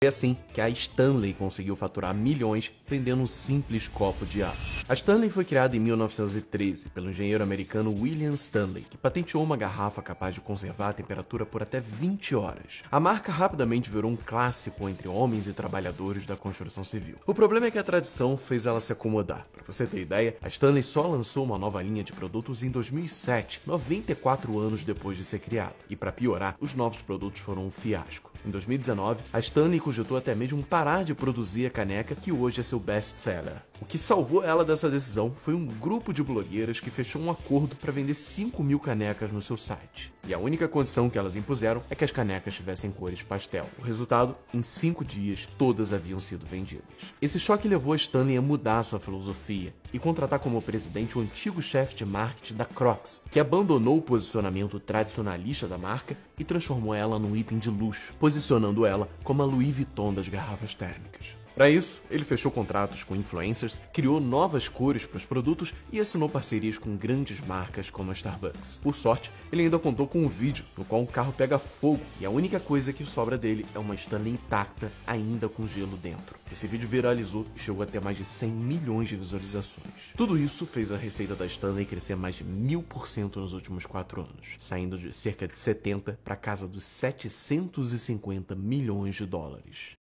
É assim que a Stanley conseguiu faturar milhões vendendo um simples copo de aço. A Stanley foi criada em 1913 pelo engenheiro americano William Stanley, que patenteou uma garrafa capaz de conservar a temperatura por até 20 horas. A marca rapidamente virou um clássico entre homens e trabalhadores da construção civil. O problema é que a tradição fez ela se acomodar. Para você ter ideia, a Stanley só lançou uma nova linha de produtos em 2007, 94 anos depois de ser criada. E para piorar, os novos produtos foram um fiasco. Em 2019, a Stanley cogitou até mesmo parar de produzir a caneca que hoje é seu best-seller que salvou ela dessa decisão foi um grupo de blogueiras que fechou um acordo para vender 5 mil canecas no seu site. E a única condição que elas impuseram é que as canecas tivessem cores pastel. O resultado, em 5 dias, todas haviam sido vendidas. Esse choque levou a Stanley a mudar sua filosofia e contratar como presidente o antigo chefe de marketing da Crocs, que abandonou o posicionamento tradicionalista da marca e transformou ela num item de luxo, posicionando ela como a Louis Vuitton das garrafas térmicas. Para isso, ele fechou contratos com influencers, criou novas cores para os produtos e assinou parcerias com grandes marcas como a Starbucks. Por sorte, ele ainda contou com um vídeo no qual um carro pega fogo e a única coisa que sobra dele é uma Stanley intacta, ainda com gelo dentro. Esse vídeo viralizou e chegou até mais de 100 milhões de visualizações. Tudo isso fez a receita da Stanley crescer mais de mil por cento nos últimos quatro anos, saindo de cerca de 70 para casa dos 750 milhões de dólares.